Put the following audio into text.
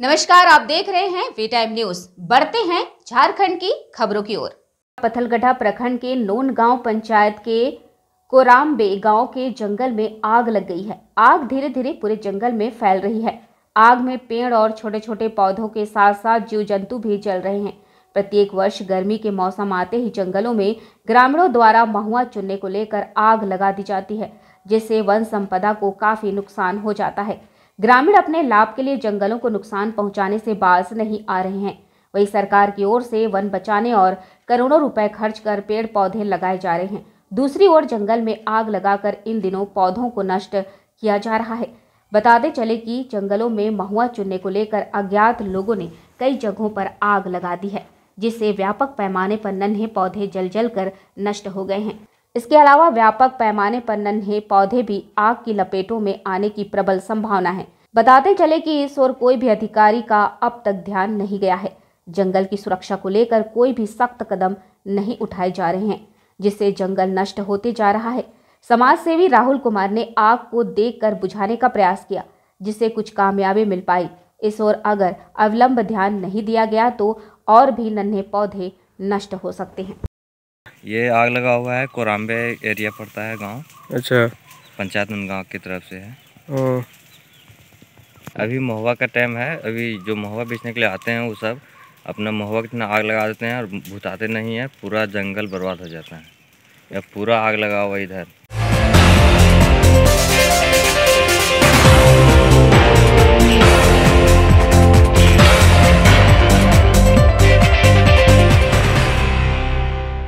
नमस्कार आप देख रहे हैं वी टाइम न्यूज बढ़ते हैं झारखंड की खबरों की ओर पथलगढ़ा प्रखंड के नोन गांव पंचायत के कोरामबे गांव के जंगल में आग लग गई है आग धीरे धीरे पूरे जंगल में फैल रही है आग में पेड़ और छोटे छोटे पौधों के साथ साथ जीव जंतु भी जल रहे हैं प्रत्येक वर्ष गर्मी के मौसम आते ही जंगलों में ग्रामीणों द्वारा महुआ चुनने को लेकर आग लगा दी जाती है जिससे वन संपदा को काफी नुकसान हो जाता है ग्रामीण अपने लाभ के लिए जंगलों को नुकसान पहुंचाने से बाज नहीं आ रहे हैं वही सरकार की ओर से वन बचाने और करोड़ों रुपए खर्च कर पेड़ पौधे लगाए जा रहे हैं दूसरी ओर जंगल में आग लगाकर इन दिनों पौधों को नष्ट किया जा रहा है बताते चले कि जंगलों में महुआ चुनने को लेकर अज्ञात लोगों ने कई जगहों पर आग लगा दी है जिससे व्यापक पैमाने पर नन्हे पौधे जल जल कर नष्ट हो गए हैं इसके अलावा व्यापक पैमाने पर नन्हे पौधे भी आग की लपेटों में आने की प्रबल संभावना है बताते चले कि इस ओर कोई भी अधिकारी का अब तक ध्यान नहीं गया है जंगल की सुरक्षा को लेकर कोई भी सख्त कदम नहीं उठाए जा रहे हैं जिससे जंगल नष्ट होते जा रहा है समाज सेवी राहुल कुमार ने आग को देख कर बुझाने का प्रयास किया जिससे कुछ कामयाबी मिल पाई इस ओर अगर अविलंब ध्यान नहीं दिया गया तो और भी नन्हे पौधे नष्ट हो सकते हैं ये आग लगा हुआ है कोराम्बे एरिया पड़ता है गांव अच्छा पंचायत गांव की तरफ से है अभी महुआ का टाइम है अभी जो महुआ बेचने के लिए आते हैं वो सब अपना महुआ कितना आग लगा देते हैं और भुताते नहीं है पूरा जंगल बर्बाद हो जाता है या पूरा आग लगा हुआ इधर